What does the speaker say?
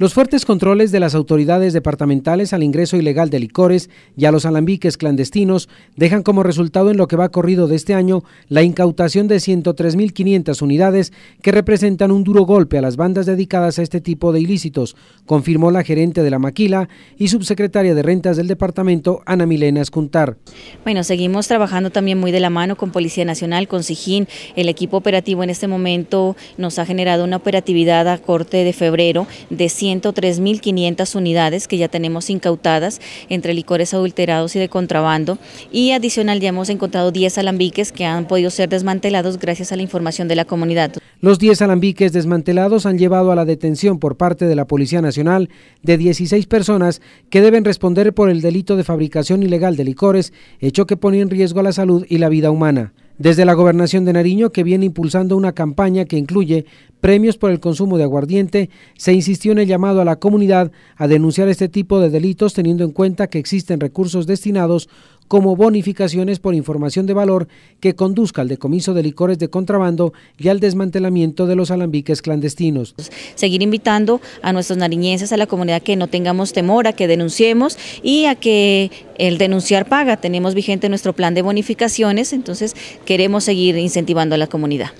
Los fuertes controles de las autoridades departamentales al ingreso ilegal de licores y a los alambiques clandestinos dejan como resultado en lo que va corrido de este año la incautación de 103.500 unidades que representan un duro golpe a las bandas dedicadas a este tipo de ilícitos, confirmó la gerente de la Maquila y subsecretaria de Rentas del departamento, Ana Milena Escuntar. Bueno, seguimos trabajando también muy de la mano con Policía Nacional, con SIGIN. El equipo operativo en este momento nos ha generado una operatividad a corte de febrero de 100 3.500 unidades que ya tenemos incautadas entre licores adulterados y de contrabando y adicional ya hemos encontrado 10 alambiques que han podido ser desmantelados gracias a la información de la comunidad. Los 10 alambiques desmantelados han llevado a la detención por parte de la Policía Nacional de 16 personas que deben responder por el delito de fabricación ilegal de licores, hecho que pone en riesgo a la salud y la vida humana. Desde la gobernación de Nariño, que viene impulsando una campaña que incluye premios por el consumo de aguardiente, se insistió en el llamado a la comunidad a denunciar este tipo de delitos teniendo en cuenta que existen recursos destinados como bonificaciones por información de valor que conduzca al decomiso de licores de contrabando y al desmantelamiento de los alambiques clandestinos. Seguir invitando a nuestros nariñenses, a la comunidad que no tengamos temor, a que denunciemos y a que el denunciar paga. Tenemos vigente nuestro plan de bonificaciones, entonces queremos seguir incentivando a la comunidad.